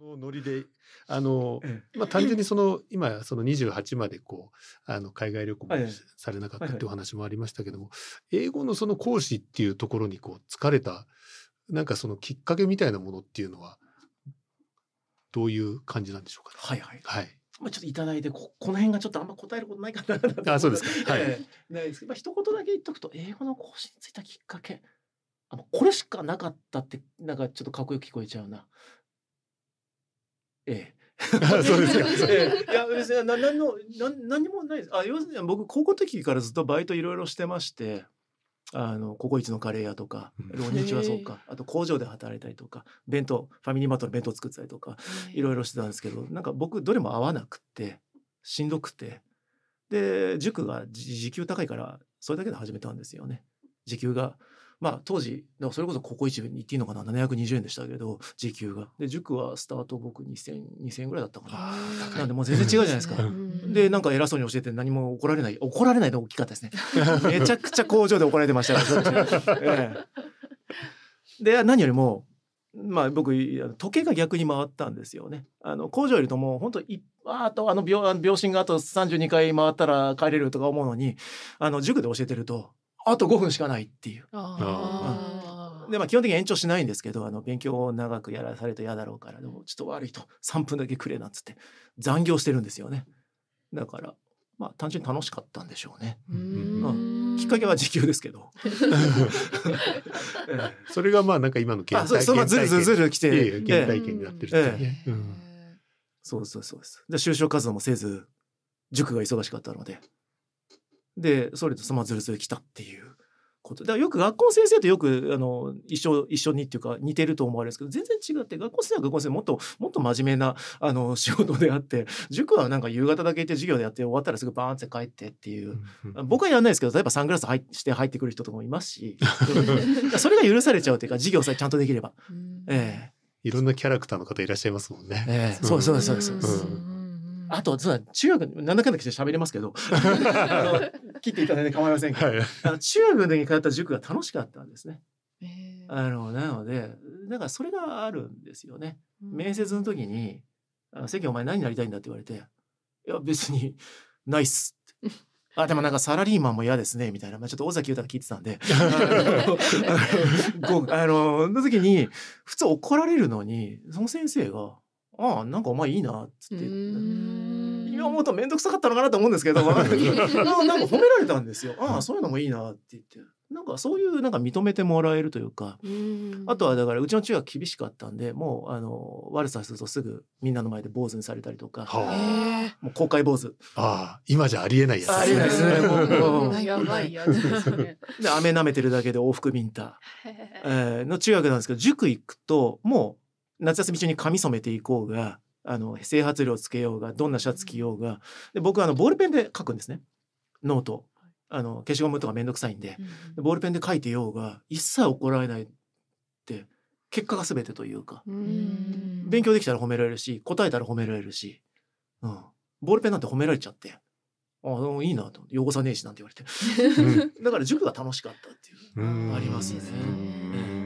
のノリで、あの、まあ、単純にその、今、その28までこう、あの、海外旅行もされなかったってお話もありましたけども、英語のその講師っていうところにこう、疲れた、なんかそのきっかけみたいなものっていうのは、どういう感じなんでしょうか、ね、はいはい。はい。まあ、ちょっといただいてこ、この辺がちょっとあんま答えることないかななあ、そうですか。はい。ないですけど、まあ、一言だけ言っとくと、英語の講師についたきっかけ、あこれしかなかったって、なんかちょっとかっこよく聞こえちゃうな。ええそうですか。ええ、いや別に何の何何もないです。あ要するに僕高校の時からずっとバイトいろいろしてまして。あのココイチのカレー屋とか老人中はそうかあと工場で働いたりとか弁当ファミリーマートの弁当作ったりとかいろいろしてたんですけどなんか僕どれも合わなくてしんどくてで塾が時給高いからそれだけで始めたんですよね時給がまあ当時、だからそれこそここ一部に行っていいのかな、720円でしたけど、時給が。で、塾はスタート僕2000、2000円ぐらいだったかな。なんでもう全然違うじゃないですか。で、なんか偉そうに教えて何も怒られない。怒られないの大きかったですね。めちゃくちゃ工場で怒られてましたから、で、何よりも、まあ僕、時計が逆に回ったんですよね。あの、工場いるともう本当あとあの秒針があと32回回ったら帰れるとか思うのに、あの、塾で教えてると、あと5分しかないっていう。でまあ、基本的に延長しないんですけどあの勉強を長くやらされると嫌だろうからでもちょっと悪いと3分だけくれなんつって残業してるんですよねだからまあ単純に楽しかったんでしょうね。うん、きっかけは時給ですけど。それがまあなんか今の経験。ずるずるずる来て、体験になってるてそうそうそうです。で就職活動もせず塾が忙しかったのででそれとまあずるずる来たっていうことだからよく学校の先生とよくあの一緒一緒にっていうか似てると思われるんですけど全然違って学校先生は学校先生もっともっと真面目なあの仕事であって塾はなんか夕方だけ行って授業でやって終わったらすぐバーンって帰ってっていう僕はやらないですけど例えばサングラス入して入ってくる人とかもいますし それが許されちゃうというか授業さえちゃんとできれば。ええー、いろんなキャラクターの方いらっしゃいますもんね。ええー、そうそうそうそう。うんあと、そう中学、なんだかんだ来て喋れますけど切っていただいて構いませんけど、はい、の中学に通った塾が楽しかったんですね。あのなのでだからそれがあるんですよね。面接の時に「間お前何になりたいんだ?」って言われて「いや別にないっす」って。あでもなんかサラリーマンも嫌ですねみたいな、まあ、ちょっと尾崎豊聞いてたんで あのの時に普通怒られるのにその先生がああなんかお前いいなっつって今思うと面倒くさかったのかなと思うんですけど なんか褒められたんですよああそういうのもいいなって言ってなんかそういうなんか認めてもらえるというかあとはだからうちの中学厳しかったんでもうあの悪さするとすぐみんなの前で坊主にされたりとかもう公開坊主ああ今じゃありえないやつありえないですねもう やばいやつ、ですね、で飴舐めてるだけで往復ビンタ、えー、の中学なんですけど塾行くともう夏休み中に髪染めていこうがあの整髪料つけようがどんなシャツ着ようがで僕はあのボールペンで書くんですねノートあの消しゴムとか面倒くさいんで、ボールペンで書いてようが一切怒られないって結果が全てというか、勉強できたら褒められるし答えたら褒められるし、うん、ボールペンなんて褒められちゃってああいいなと汚さねえしなんて言われて、だから塾が楽しかったっていうありますね。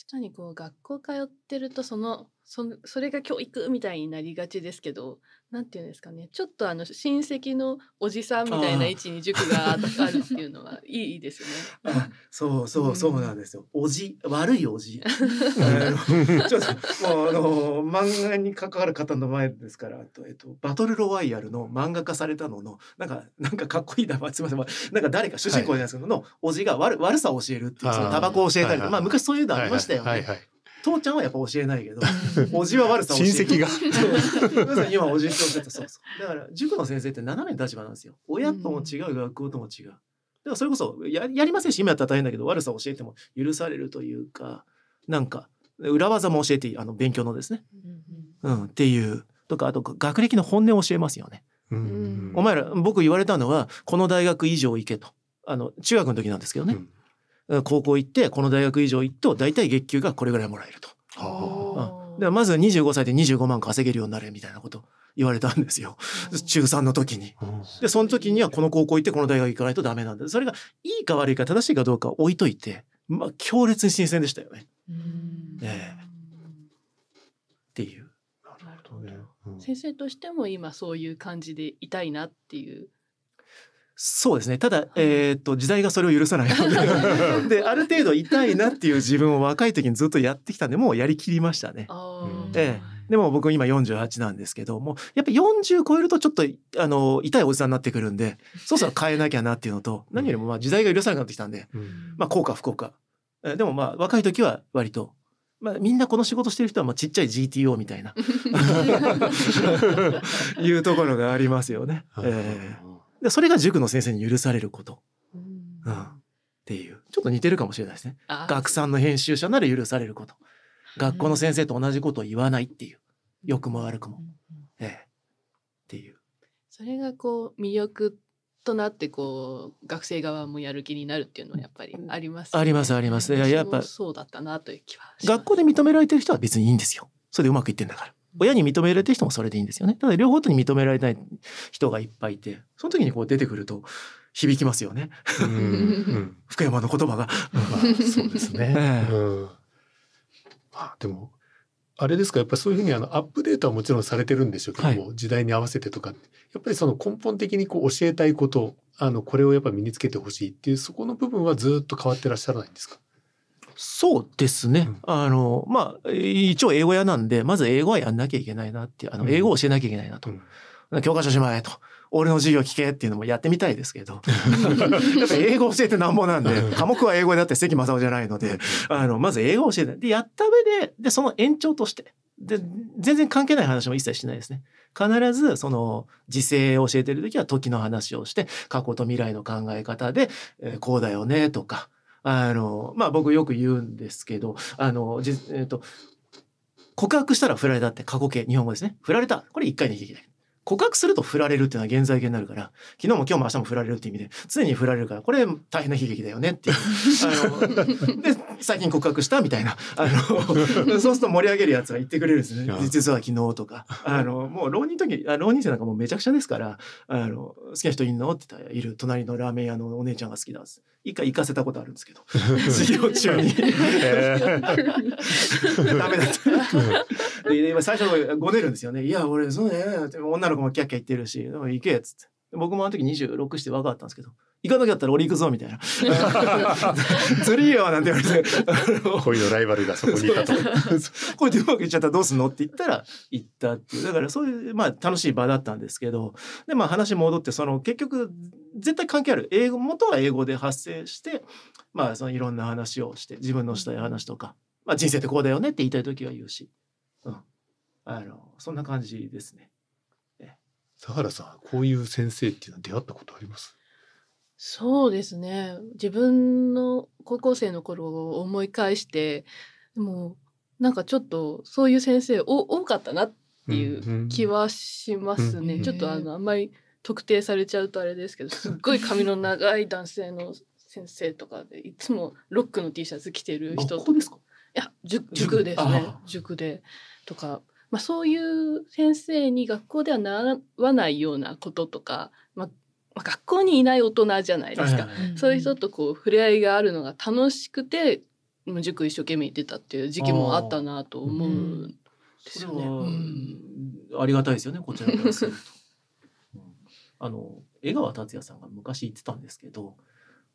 確かにこう学校通ってるとそのそそれが教育みたいになりがちですけどなんていうんですかねちょっとあの親戚のおじさんみたいな位置に塾があるっていうのはいいですよね。あそうそうそうなんですよ。おじ悪いおじ。ちょっともうあの漫画に関わる方の前ですからと、えっと、バトルロワイヤルの漫画化されたののなんかなんかかっこいいな、すみませんなんか誰か主人公じゃないですけど、はい、のおじが悪悪さを教えるっていうそのタバコを教えたり、はいはい、まあ昔そういうのありましたよね。はいはいはいはい父ちゃんはやっぱ教えないけど、おじは悪さを教える。親戚が。そう。今おじっておっしそうそう。だから塾の先生って斜めに立場なんですよ。親とも違う、学校とも違う。だからそれこそややりませんし、今やったら大変だけど、悪さを教えても許されるというか、なんか裏技も教えていい、あの勉強のですね。うん、っていう。とか、あと学歴の本音を教えますよね。お前ら、僕言われたのは、この大学以上行けと。あの、中学の時なんですけどね。うん高校行ってこの大学以上行っと大体月給がこれぐらいもらえると。はあ、まず25歳で25万稼げるようになるみたいなこと言われたんですよ。中3の時に。で、その時にはこの高校行ってこの大学行かないとダメなんだ。それがいいか悪いか正しいかどうか置いといて、まあ強烈に新鮮でしたよね。ええっていう。なるほどね。先生としても今そういう感じでいたいなっていうそうですね。ただ、えー、っと、時代がそれを許さないので、である程度痛いなっていう自分を若い時にずっとやってきたんで、もうやりきりましたね。ええでも僕今48なんですけども、やっぱ40超えるとちょっと、あの、痛いおじさんになってくるんで、そろしたら変えなきゃなっていうのと、何よりもまあ時代が許さなくなってきたんで、うん、まあ、こうか不幸か。でもまあ、若い時は割と、まあ、みんなこの仕事してる人はまあちっちゃい GTO みたいな いうところがありますよね。えーでそれが塾の先生に許されること、うんっていうちょっと似てるかもしれないですね学んの編集者なら許されること学校の先生と同じことを言わないっていう良くも悪くも、ええっていうそれがこう魅力となってこう学生側もやる気になるっていうのはやっぱりあります、ね、ありますありますいややっぱそうだったなという気は学校で認められてる人は別にいいんですよそれでうまくいってんだから親に認められてる人もそれでいいんですよね。ただ両方とに認められない人がいっぱいいて、その時にこう出てくると響きますよね。うん、福山の言葉が。そうですね。うまあでも、あれですか、やっぱりそういうふうにあのアップデートはもちろんされてるんでしょうけども、はい、時代に合わせてとか、やっぱりその根本的にこう教えたいこと、あの、これをやっぱ身につけてほしいっていう、そこの部分はずっと変わってらっしゃらないんですかそうですね。うん、あの、まあ、一応英語屋なんで、まず英語はやんなきゃいけないなって、あの、英語を教えなきゃいけないなと。うん、教科書しまえと。俺の授業聞けっていうのもやってみたいですけど やっぱ英語教えてなんぼなんで、科目は英語だって関正夫じゃないので、あの、まず英語教えて、で、やった上で、で、その延長として、で、全然関係ない話も一切しないですね。必ず、その、時勢を教えてる時は時の話をして、過去と未来の考え方で、えー、こうだよね、とか、あの、まあ僕よく言うんですけど、あの、えっ、ー、と、告白したら振られたって過去形、日本語ですね。振られた。これ一回でいきたい。告白すると振られるっていうのは現在形になるから昨日も今日も明日も振られるっていう意味で常に振られるからこれ大変な悲劇だよねっていう あので最近告白したみたいなあのそうすると盛り上げるやつが言ってくれるんですね実は昨日とかあのもう浪人時浪人生なんかもうめちゃくちゃですからあの好きな人いんのって言ったらいる隣のラーメン屋のお姉ちゃんが好きなんです一回行かせたことあるんですけど 授業中に、えー、ダメだったで、今最初ごねるんですよね。いや、俺、そうね、女の子もキャッキャ言ってるし、でも行け、っつって。僕もあの時26して若かったんですけど、行かなきゃったら俺行くぞみたいな。ずりよなんて言われて。恋のライバルがそこにいたと。こってうまくいっちゃったらどうすんのって言ったら行ったっていう。だからそういう、まあ楽しい場だったんですけど、でまあ話戻って、その結局絶対関係ある。英語、元は英語で発生して、まあそのいろんな話をして、自分のしたい話とか、まあ人生ってこうだよねって言いたい時は言うし。あのそんな感じですね。佐原さんこういう先生っていうのは出会ったことありますそうですね自分の高校生の頃を思い返してももなんかちょっとそういう先生多かったなっていう気はしますね、うんうん、ちょっとあのあんまり特定されちゃうとあれですけど すっごい髪の長い男性の先生とかでいつもロックの T シャツ着てる人とかいや塾塾ですね塾でとかまあ、そういう先生に学校では習わないようなこととか、まあ、まあ、学校にいない大人じゃないですか、そういう人とこう触れ合いがあるのが楽しくて塾一生懸命行ってたっていう時期もあったなと思うんですよね。うん、ありがたいですよねこちらからすると。あの江川達也さんが昔言ってたんですけど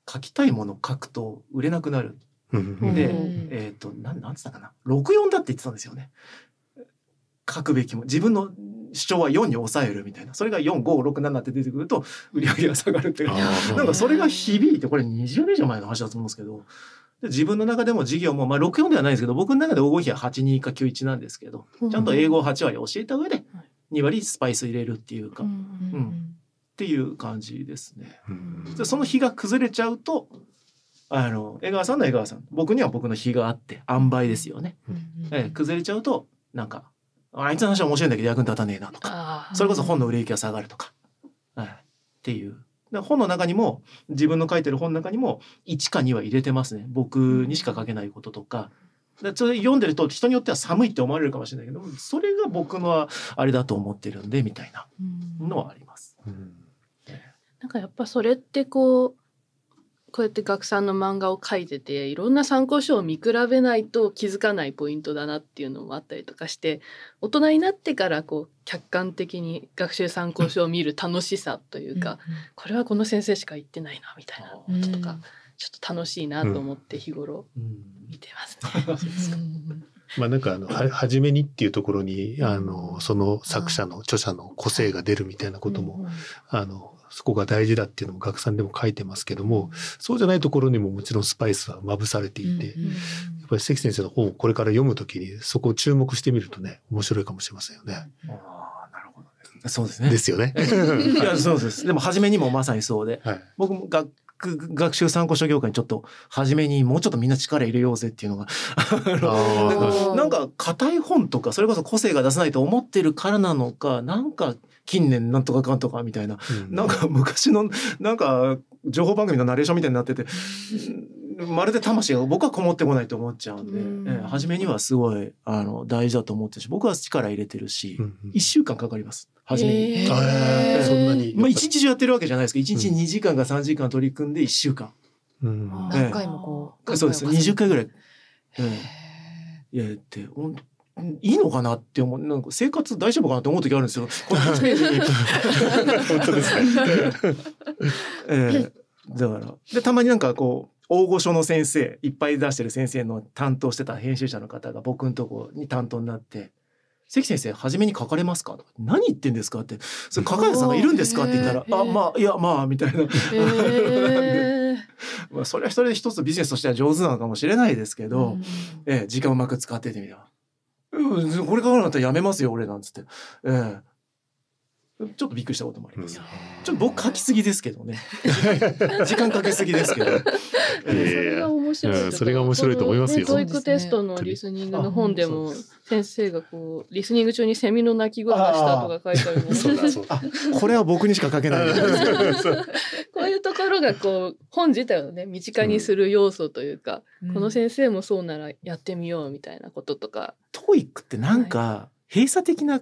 書きたいもの書くと売れなくなるで、えっ、ー、と、なん、なんつったかな、六四だって言ってたんですよね。書くべきも自分の主張は4に抑えるみたいなそれが4567って出てくると売り上げが下がるっていうなんかそれが響いてこれ20年以上前の話だと思うんですけどで自分の中でも事業も、まあ、64ではないんですけど僕の中で黄金比は82か91なんですけど、ちゃんと英語を8割教えた上で2割スパイス入れるっていうか、うん、うん、っていう感じですね。うその日が崩れちゃうとあの江川さんの江川さん僕には僕の日があって塩梅ですよね。崩れちゃうとなんかあいつの話は面白いんだけど役に立たねえなとかそれこそ本の売れ行きが下がるとか、はい、っていう本の中にも自分の書いてる本の中にも1か2は入れてますね僕にしか書けないこととか。でそれ読んでると人によっては寒いって思われるかもしれないけどそれが僕のあれだと思ってるんでみたいなのはあります。うん、なんかやっぱそれってこうこうやって学さんの漫画を描いてていろんな参考書を見比べないと気づかないポイントだなっていうのもあったりとかして大人になってからこう客観的に学習参考書を見る楽しさというか、これはこの先生しか言ってないなみたいなこととか、ちょっと楽しいなと思って日頃見てますね。まあなんかあの、は、初めにっていうところに、あの、その作者の著者の個性が出るみたいなことも、あの、そこが大事だっていうのも学さんでも書いてますけどもそうじゃないところにももちろんスパイスはまぶされていて、うんうん、やっぱり関先生の本をこれから読むときにそこを注目してみるとね面白いかもしれませんよね。うあなるほど、そうですね。ですよね。いやそうです。でも初めにもまさにそうで、はい、僕も学学習参考書業界にちょっと初めにもうちょっとみんな力入れようぜっていうのがなんか硬い本とかそれこそ個性が出せないと思ってるからなのかなんか近年なんとかかんとかみたいな、うん、なんか昔のなんか情報番組のナレーションみたいになってて、まるで魂が僕はこもってこないと思っちゃうんで、うん初めにはすごいあの大事だと思ってるし僕は力入れてるし、一、うん、1週間かかります初めに。ええそんなにまあ、一日中やってるわけじゃないですけど1日2時間か3時間取り組んで1週間。うん、何回もこうそうです20回ぐらい、ええ、やって本当いいのかなって思うなんか生活大丈夫かなって思う時あるんですよ。本当ですね、えー、だからでたまになんかこう大御所の先生いっぱい出してる先生の担当してた編集者の方が僕のとこに担当になって「関先生初めに書かれますか?」とか「何言ってんですか?」って「それ加賀谷さんがいるんですか?」って言ったら「あまあいやまあ」みたいな。まあそれは一人で一つビジネスとしては上手なのかもしれないですけど、うん、ええ、時間をうまく使っててみれば。これからだったらやめますよ、俺、なんつって。ええちょっとびっくりしたこともあります。ちょっと僕書きすぎですけどね。時間かけすぎですけど。それが面白い。と思いますよ。教育テストのリスニングの本でも先生がこうリスニング中にセミの鳴き声がしたとか書いてある。これは僕にしか書けない。こういうところがこう本自体をね身近にする要素というか、この先生もそうならやってみようみたいなこととか。トイックってなんか閉鎖的な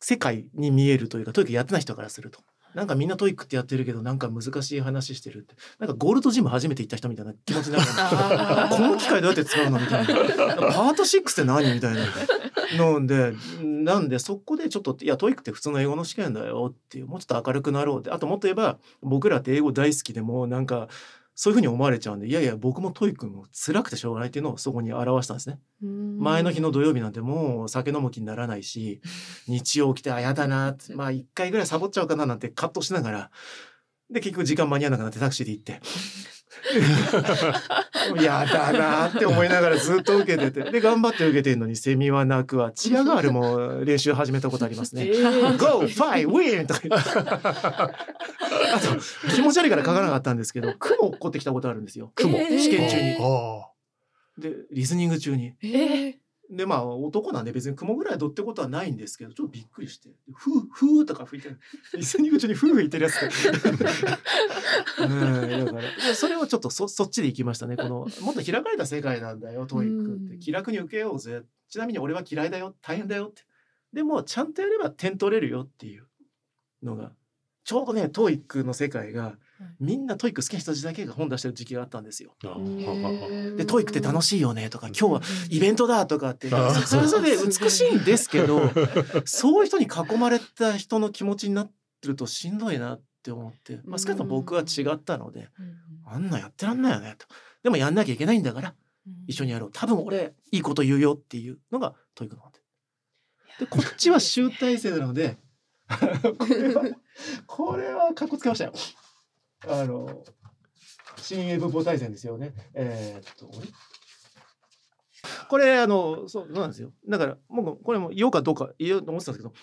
世界に見えるというかトイックやってない人からすると。なんかみんなトイックってやってるけどなんか難しい話してるってなんかゴールドジム初めて行った人みたいな気持ちになる この機械どうやって使うのみたいなパート6って何みたいなのでなんでそこでちょっといやトイックって普通の英語の試験だよっていうもうちょっと明るくなろうってあともっと言えば僕らって英語大好きでもなんかそういうふうに思われちゃうんでいやいや僕もトイ君も辛くてしょうがないっていうのをそこに表したんですね。前の日の土曜日なんてもう酒飲む気にならないし 日曜来てあやだなまあ一回ぐらいサボっちゃうかななんて葛藤しながらで結局時間間に合わなくなってタクシーで行って やだなって思いながらずっと受けててで頑張って受けてるのにセミはなくはチアガールも練習始めたことありますね。えー、Go! Fly! Win! とかあと気持ち悪いから書かなかったんですけど雲落っこってきたことあるんですよ雲、え試験中に。でリスニング中に。えーでまあ男なんで別に雲ぐらいどってことはないんですけどちょっとびっくりして「ふうふう」とか吹いてる一ス にうちに「ふう」吹いてるやつ うんだからそれをちょっとそそっちでいきましたねこのもっと開かれた世界なんだよトイックって気楽に受けようぜちなみに俺は嫌いだよ大変だよってでもちゃんとやれば点取れるよっていうのがちょうどねトイックの世界がみんなトイック好きな人たちだけが本出してる時期があったんですよ。でトイックって楽しいよねとか今日はイベントだとかってそれぞれ美しいんですけど そういう人に囲まれた人の気持ちになってるとしんどいなって思って、まあ、少なくとも僕は違ったので、あんなやってらんないよねとでもやんなきゃいけないんだから一緒にやろう多分俺いいこと言うよっていうのがトイックの方で。でこっちは集大成なので これはこれはかっこつけましたよ。あの、新英文法大ですよね。えー、っと、これ、あの、そうなんですよ。だから、もう、これも、ようかどうか、言おうと思ってたんですけど、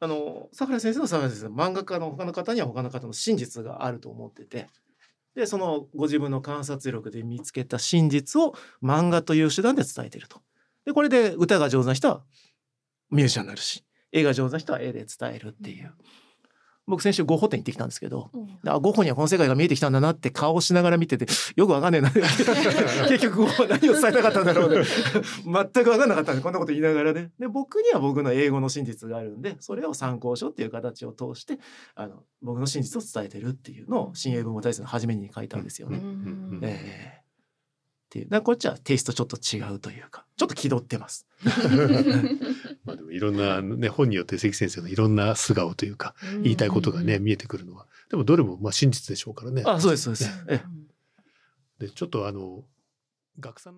あの、佐原先生の佐原先生、漫画家の他の方には他の方の真実があると思ってて、で、そのご自分の観察力で見つけた真実を漫画という手段で伝えていると。で、これで歌が上手な人はミュージシャンになるし、絵が上手な人は絵で伝えるっていう。うん僕先週ゴッホ展行ってきたんですけど、あゴッホにはこの世界が見えてきたんだなって顔をしながら見てて よくわかんねえな 結局ゴッホは何を伝えたかったんだろう全くわかんなかったんでこんなこと言いながらねで僕には僕の英語の真実があるんでそれを参考書っていう形を通してあの僕の真実を伝えてるっていうのを新英文語大全の初めに書いたんですよね。えー、っていうだこっちはテイストちょっと違うというかちょっと気取ってます。いろんな、ね、本によって関先生のいろんな素顔というか、言いたいことがね、見えてくるのは。でもどれもまあ真実でしょうからね。あ、そうです、そうです。ね、で、ちょっとあの、学さん